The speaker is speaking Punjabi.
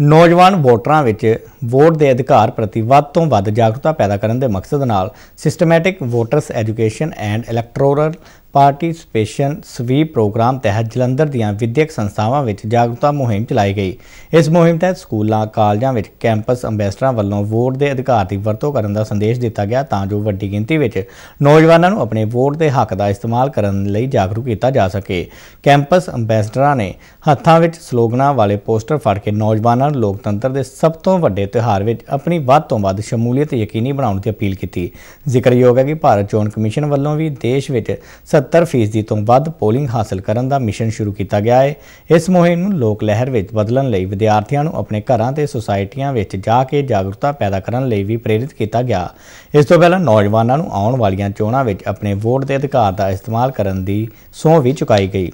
ਨੌਜਵਾਨ ਵੋਟਰਾਂ ਵਿੱਚ ਵੋਟ ਦੇ ਅਧਿਕਾਰ ਪ੍ਰਤੀ ਵੱਧ ਤੋਂ ਵੱਧ ਜਾਗਰੂਕਤਾ ਪੈਦਾ ਕਰਨ ਦੇ ਮਕਸਦ ਨਾਲ systematic voters education and electoral participation SVEEP program ਤਹਿਤ ਜਲੰਧਰ ਦੀਆਂ ਵਿਦਿਅਕ ਸੰਸਥਾਵਾਂ ਵਿੱਚ ਜਾਗਰੂਕਤਾ ਮੁਹਿੰਮ ਚਲਾਈ ਗਈ ਇਸ ਮੁਹਿੰਮ ਤਹਿਤ ਸਕੂਲਾਂ ਕਾਲਜਾਂ ਵਿੱਚ ਕੈਂਪਸ ਅੰਬੈਸਡਰਾਂ ਵੱਲੋਂ ਵੋਟ ਦੇ ਅਧਿਕਾਰ ਦੀ ਵਰਤੋਂ ਕਰਨ ਦਾ ਸੰਦੇਸ਼ ਦਿੱਤਾ ਗਿਆ ਤਾਂ ਜੋ ਵੱਡੀ ਗਿਣਤੀ ਵਿੱਚ ਨੌਜਵਾਨਾਂ ਨੂੰ ਆਪਣੇ ਵੋਟ ਦੇ ਹੱਕ ਦਾ ਇਸਤੇਮਾਲ ਕਰਨ ਲਈ ਜਾਗਰੂਕ ਕੀਤਾ ਜਾ ਸਕੇ ਕੈਂਪਸ ਅੰਬੈਸਡਰਾਂ ਨੇ ਹੱਥਾਂ ਵਿੱਚ ਸਲੋਗਨਾਂ ਵਾਲੇ ਪੋਸਟਰ ਫੜ ਕੇ ਨੌਜਵਾਨਾਂ ਨੂੰ ਲੋਕਤੰਤਰ ਦੇ ਸਭ ਤੋਂ ਵੱਡੇ ਤਿਉਹਾਰ ਵਿੱਚ ਆਪਣੀ ਵੱਧ ਤੋਂ ਵੱਧ ਸ਼ਮੂਲੀਅਤ ਯਕੀਨੀ ਬਣਾਉਣ ਦੀ ਅਪੀਲ ਕੀਤੀ ਜ਼ਿਕਰਯੋਗ ਹੈ ਕਿ ਭਾਰਤ ਚੋਣ ਕਮਿਸ਼ਨ ਵੱਲੋਂ ਵੀ ਦੇਸ਼ ਵਿੱਚ 70% ਤੋਂ ਵੱਧ ਪੋਲਿੰਗ ਹਾਸਲ ਕਰਨ ਦਾ ਮਿਸ਼ਨ ਸ਼ੁਰੂ ਕੀਤਾ ਗਿਆ ਹੈ ਇਸ ਮੁਹਿੰਮ ਨੂੰ ਲੋਕ ਲਹਿਰ ਵਿੱਚ ਬਦਲਣ ਲਈ ਵਿਦਿਆਰਥੀਆਂ ਨੂੰ ਆਪਣੇ ਘਰਾਂ ਤੇ ਸੁਸਾਇਟੀਆਂ ਵਿੱਚ ਜਾ ਕੇ ਜਾਗਰੂਕਤਾ ਪੈਦਾ ਕਰਨ ਲਈ ਵੀ ਪ੍ਰੇਰਿਤ ਕੀਤਾ ਗਿਆ ਇਸ ਤੋਂ ਪਹਿਲਾਂ ਨੌਜਵਾਨਾਂ ਨੂੰ ਆਉਣ ਵਾਲੀਆਂ ਚੋਣਾਂ ਵਿੱਚ ਆਪਣੇ ਵੋਟ ਦੇ ਅਧਿਕਾਰ ਦਾ ਇਸਤੇਮਾਲ ਕਰਨ ਦੀ ਸੋਹ ਵੀ ਚੁਕਾਈ ਗਈ